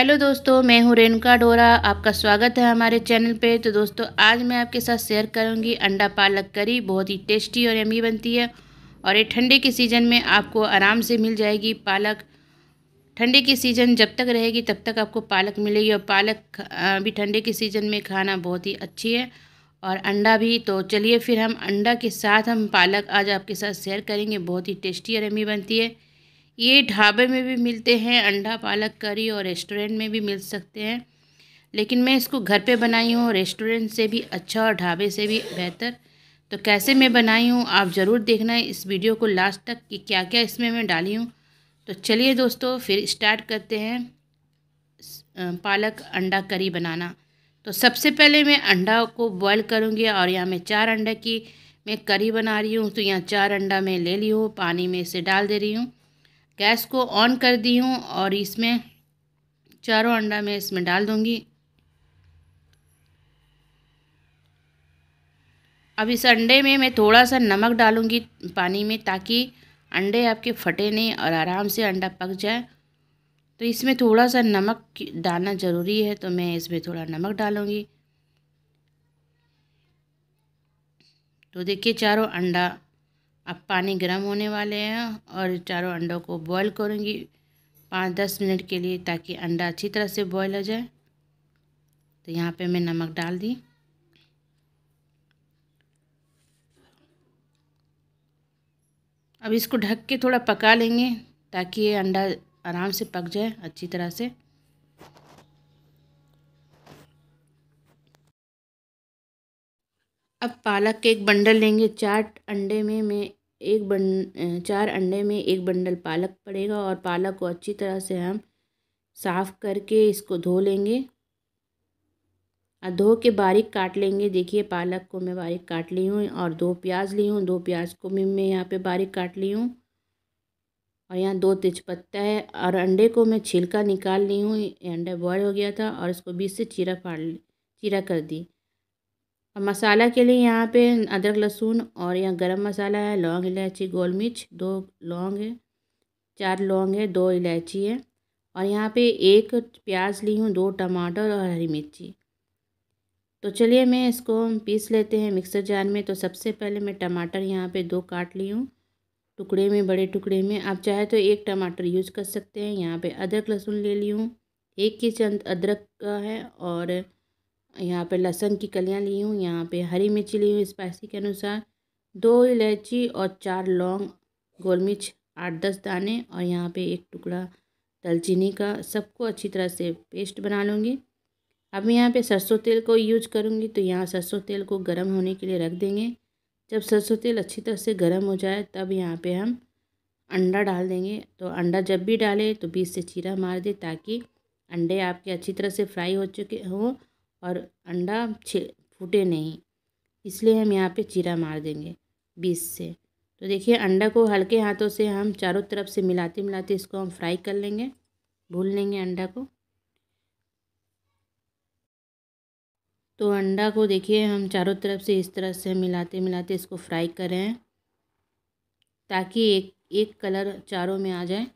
hello दोस्तों मैं हूं रेणुका डोरा आपका स्वागत है हमारे चैनल पे तो दोस्तों आज मैं आपके साथ शेयर करूंगी अंडा पालक करी बहुत ही टेस्टी और यमी बनती है और ये ठंडे के सीज़न में आपको आराम से मिल जाएगी पालक ठंडे के सीज़न जब तक रहेगी तब तक आपको पालक मिलेगी और पालक भी ठंडे के सीज़न में खाना बहुत ही अच्छी है और अंडा भी तो चलिए फिर हम अंडा के साथ हम पालक आज आपके साथ शेयर करेंगे बहुत ही टेस्टी और यमी बनती है ये ढाबे में भी मिलते हैं अंडा पालक करी और रेस्टोरेंट में भी मिल सकते हैं लेकिन मैं इसको घर पे बनाई हूँ रेस्टोरेंट से भी अच्छा और ढाबे से भी बेहतर तो कैसे मैं बनाई हूँ आप ज़रूर देखना है इस वीडियो को लास्ट तक कि क्या क्या इसमें मैं डाली हूँ तो चलिए दोस्तों फिर स्टार्ट करते हैं पालक अंडा करी बनाना तो सबसे पहले मैं अंडा को बॉईल करूँगी और यहाँ मैं चार अंडा की मैं करी बना रही हूँ तो यहाँ चार अंडा मैं ले ली हूँ पानी में इसे डाल दे रही हूँ गैस को ऑन कर दी हूँ और इसमें चारों अंडा मैं इसमें डाल दूँगी अब इस अंडे में मैं थोड़ा सा नमक डालूँगी पानी में ताकि अंडे आपके फटे नहीं और आराम से अंडा पक जाए तो इसमें थोड़ा सा नमक डालना ज़रूरी है तो मैं इसमें थोड़ा नमक डालूँगी तो देखिए चारों अंडा अब पानी गर्म होने वाले हैं और चारों अंडों को बॉईल करूँगी पाँच दस मिनट के लिए ताकि अंडा अच्छी तरह से बॉईल हो जाए तो यहाँ पे मैं नमक डाल दी अब इसको ढक के थोड़ा पका लेंगे ताकि ये अंडा आराम से पक जाए अच्छी तरह से अब पालक के एक बंडल लेंगे चाट अंडे में मैं एक बन चार अंडे में एक बंडल पालक पड़ेगा और पालक को अच्छी तरह से हम साफ़ करके इसको धो लेंगे और धो के बारीक काट लेंगे देखिए पालक को मैं बारीक काट ली हूँ और दो प्याज ली हूँ दो प्याज को भी मैं यहाँ पे बारीक काट ली हूँ और यहाँ दो तेज़पत्ता है और अंडे को मैं छिलका निकाल ली हूँ अंडा बॉयल हो गया था और इसको बीच से चीरा फाड़ चीरा कर दी मसाला के लिए यहाँ पे अदरक लहसुन और यहाँ गरम मसाला है लौंग इलायची गोल मिर्च दो लौंग है चार लौंग है दो इलायची है और यहाँ पे एक प्याज ली हूँ दो टमाटर और हरी मिर्ची तो चलिए मैं इसको पीस लेते हैं मिक्सर जार में तो सबसे पहले मैं टमाटर यहाँ पे दो काट ली हूँ टुकड़े में बड़े टुकड़े में आप चाहे तो एक टमाटर यूज़ कर सकते हैं यहाँ पे अदरक लहसुन ले ली हूँ एक की चंद अदरक का है और यहाँ पे लहसुन की कलियाँ ली हूँ यहाँ पे हरी मिर्ची ली हूँ स्पाइसी के अनुसार दो इलायची और चार लौंग गोल मिर्च आठ दस दाने और यहाँ पे एक टुकड़ा दालचीनी का सबको अच्छी तरह से पेस्ट बना लूँगी अब मैं यहाँ पे सरसों तेल को यूज करूँगी तो यहाँ सरसों तेल को गर्म होने के लिए रख देंगे जब सरसों तेल अच्छी तरह से गर्म हो जाए तब यहाँ पर हम अंडा डाल देंगे तो अंडा जब भी डालें तो बीस से चीरा मार दें ताकि अंडे आपके अच्छी तरह से फ्राई हो चुके हों और अंडा फूटे नहीं इसलिए हम यहाँ पे चीरा मार देंगे बीस से तो देखिए अंडा को हल्के हाथों से हम चारों तरफ से मिलाते मिलाते इसको हम फ्राई कर लेंगे भूल लेंगे अंडा को तो अंडा को देखिए हम चारों तरफ से इस तरह से मिलाते मिलाते इसको फ्राई करें ताकि एक एक कलर चारों में आ जाए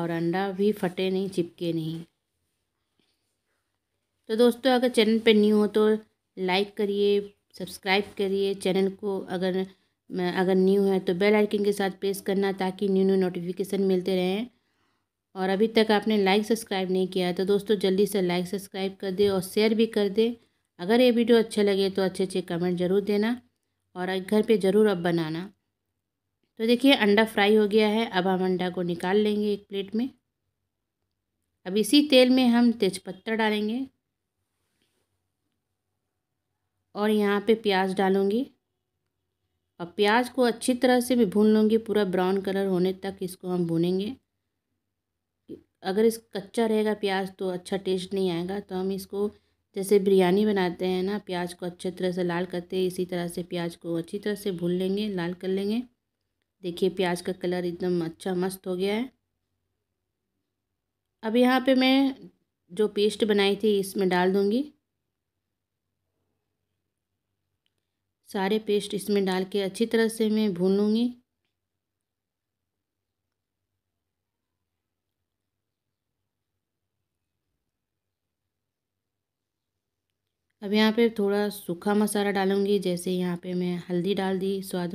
और अंडा भी फटे नहीं चिपके नहीं तो दोस्तों अगर चैनल पर न्यू हो तो लाइक करिए सब्सक्राइब करिए चैनल को अगर अगर न्यू है तो बेल आइकन के साथ प्रेस करना ताकि न्यू न्यू नोटिफिकेशन मिलते रहें और अभी तक आपने लाइक सब्सक्राइब नहीं किया तो दोस्तों जल्दी से लाइक सब्सक्राइब कर दे और शेयर भी कर दे अगर ये वीडियो अच्छा लगे तो अच्छे अच्छे कमेंट ज़रूर देना और घर पे ज़रूर अब बनाना तो देखिए अंडा फ्राई हो गया है अब हम अंडा को निकाल लेंगे एक प्लेट में अब इसी तेल में हम तेज़पत्ता डालेंगे और यहाँ पे प्याज डालूँगी और प्याज को अच्छी तरह से भी भून लूँगी पूरा ब्राउन कलर होने तक इसको हम भूनेंगे अगर इस कच्चा रहेगा प्याज तो अच्छा टेस्ट नहीं आएगा तो हम इसको जैसे बिरयानी बनाते हैं ना प्याज को अच्छे तरह से लाल करते हैं इसी तरह से प्याज को अच्छी तरह से भून लेंगे लाल कर लेंगे देखिए प्याज का कलर एकदम अच्छा मस्त हो गया है अब यहाँ पे मैं जो पेस्ट बनाई थी इसमें डाल दूँगी सारे पेस्ट इसमें डाल के अच्छी तरह से मैं भूनूँगी अब यहाँ पे थोड़ा सूखा मसाला डालूँगी जैसे यहाँ पे मैं हल्दी डाल दी स्वाद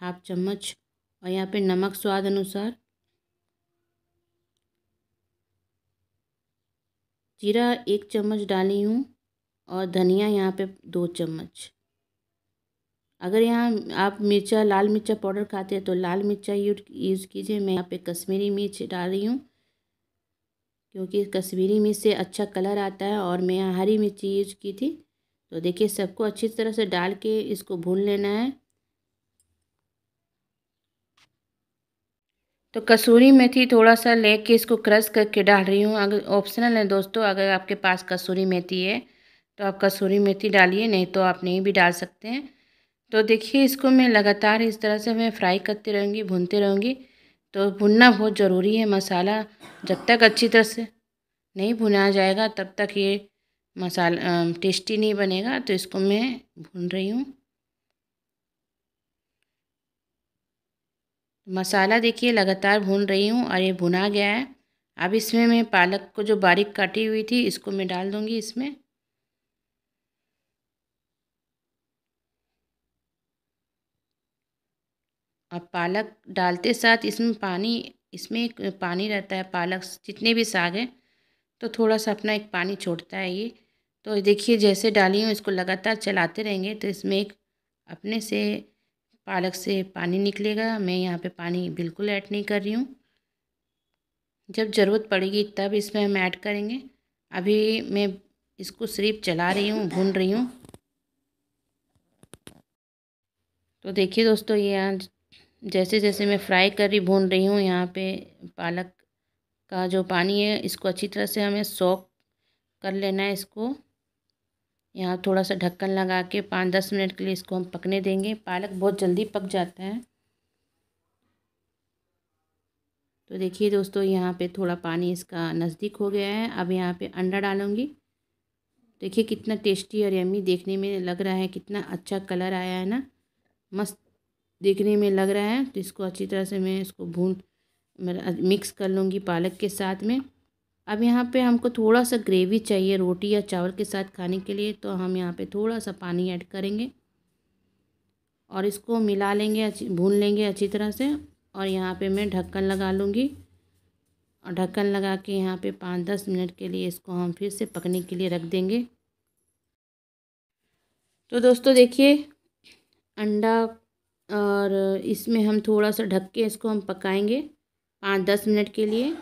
हाफ चम्मच और यहाँ पे नमक स्वाद अनुसार जीरा एक चम्मच डाली हूँ और धनिया यहाँ पे दो चम्मच अगर यहाँ आप मिर्चा लाल मिर्चा पाउडर खाते हैं तो लाल मिर्चा यूज़ कीजिए मैं यहाँ पे कश्मीरी मिर्च डाल रही हूँ क्योंकि कश्मीरी मिर्च से अच्छा कलर आता है और मैं यहाँ हरी मिर्ची यूज की थी तो देखिए सबको अच्छी तरह से डाल के इसको भून लेना है तो कसूरी मेथी थोड़ा सा ले के इसको क्रश करके डाल रही हूँ अगर ऑप्शनल है दोस्तों अगर आपके पास कसूरी मेथी है तो आप कसूरी मेथी डालिए नहीं तो आप नहीं भी डाल सकते हैं तो देखिए इसको मैं लगातार इस तरह से मैं फ्राई करती रहूँगी भूनती रहूँगी तो भुनना बहुत ज़रूरी है मसाला जब तक अच्छी तरह से नहीं भुना जाएगा तब तक ये मसाला टेस्टी नहीं बनेगा तो इसको मैं भून रही हूँ मसाला देखिए लगातार भून रही हूँ और ये भुना गया है अब इसमें मैं पालक को जो बारीक काटी हुई थी इसको मैं डाल दूँगी इसमें और पालक डालते साथ इसमें पानी इसमें पानी रहता है पालक जितने भी साग हैं तो थोड़ा सा अपना एक पानी छोड़ता है ये तो देखिए जैसे डाली हूँ इसको लगातार चलाते रहेंगे तो इसमें एक अपने से पालक से पानी निकलेगा मैं यहाँ पे पानी बिल्कुल ऐड नहीं कर रही हूँ जब ज़रूरत पड़ेगी तब इसमें हम ऐड करेंगे अभी मैं इसको सिर्फ चला रही हूँ भून रही हूँ तो देखिए दोस्तों ये जैसे जैसे मैं फ्राई कर रही भून रही हूँ यहाँ पे पालक का जो पानी है इसको अच्छी तरह से हमें सॉक कर लेना है इसको यहाँ थोड़ा सा ढक्कन लगा के पाँच दस मिनट के लिए इसको हम पकने देंगे पालक बहुत जल्दी पक जाता है तो देखिए दोस्तों यहाँ पे थोड़ा पानी इसका नज़दीक हो गया है अब यहाँ पे अंडा डालूँगी देखिए कितना टेस्टी और यमी देखने में लग रहा है कितना अच्छा कलर आया है ना मस्त देखने में लग रहा है तो इसको अच्छी तरह से मैं इसको भून मिक्स कर लूँगी पालक के साथ में अब यहाँ पे हमको थोड़ा सा ग्रेवी चाहिए रोटी या चावल के साथ खाने के लिए तो हम यहाँ पे थोड़ा सा पानी ऐड करेंगे और इसको मिला लेंगे अच्छी भून लेंगे अच्छी तरह से और यहाँ पे मैं ढक्कन लगा लूँगी और ढक्कन लगा के यहाँ पे पाँच दस मिनट के लिए इसको हम फिर से पकने के लिए रख देंगे तो दोस्तों देखिए अंडा और इसमें हम थोड़ा सा ढक के इसको हम पकाएंगे पाँच दस मिनट के लिए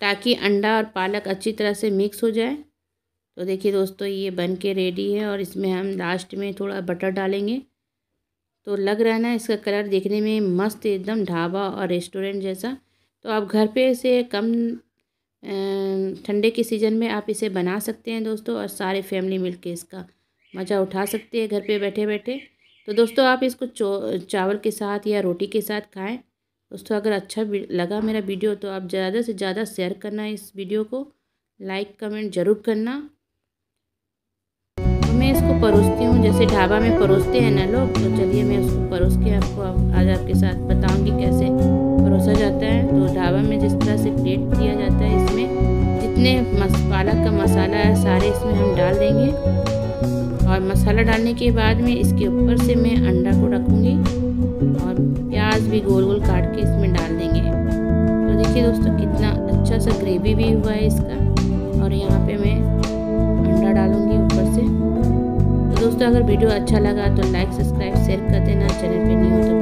ताकि अंडा और पालक अच्छी तरह से मिक्स हो जाए तो देखिए दोस्तों ये बन के रेडी है और इसमें हम लास्ट में थोड़ा बटर डालेंगे तो लग रहा है ना इसका कलर देखने में मस्त एकदम ढाबा और रेस्टोरेंट जैसा तो आप घर पे से कम ठंडे के सीज़न में आप इसे बना सकते हैं दोस्तों और सारे फैमिली मिलके इसका मज़ा उठा सकते हैं घर पे बैठे बैठे तो दोस्तों आप इसको चावल के साथ या रोटी के साथ खाएं दोस्तों अगर अच्छा लगा मेरा वीडियो तो आप ज़्यादा से ज़्यादा शेयर करना इस वीडियो को लाइक कमेंट ज़रूर करना तो मैं इसको परोसती हूँ जैसे ढाबा में परोसते हैं ना लोग तो चलिए मैं उसको परोस के आपको आज आपके साथ बताऊँगी कैसे परोसा जाता है तो ढाबा में जिस तरह से प्लेट दिया जाता है इसमें जितने पालक का मसाला है सारे इसमें हम डाल देंगे और मसाला डालने के बाद में इसके ऊपर से मैं अंडा को रखूँगी और प्याज भी गोल गोल काट के इसमें डाल देंगे तो देखिए दोस्तों कितना अच्छा सा ग्रेवी भी हुआ है इसका और यहाँ पे मैं अंडा डालूँगी ऊपर से तो दोस्तों अगर वीडियो अच्छा लगा तो लाइक सब्सक्राइब शेयर कर देना चैनल पर नहीं हो तो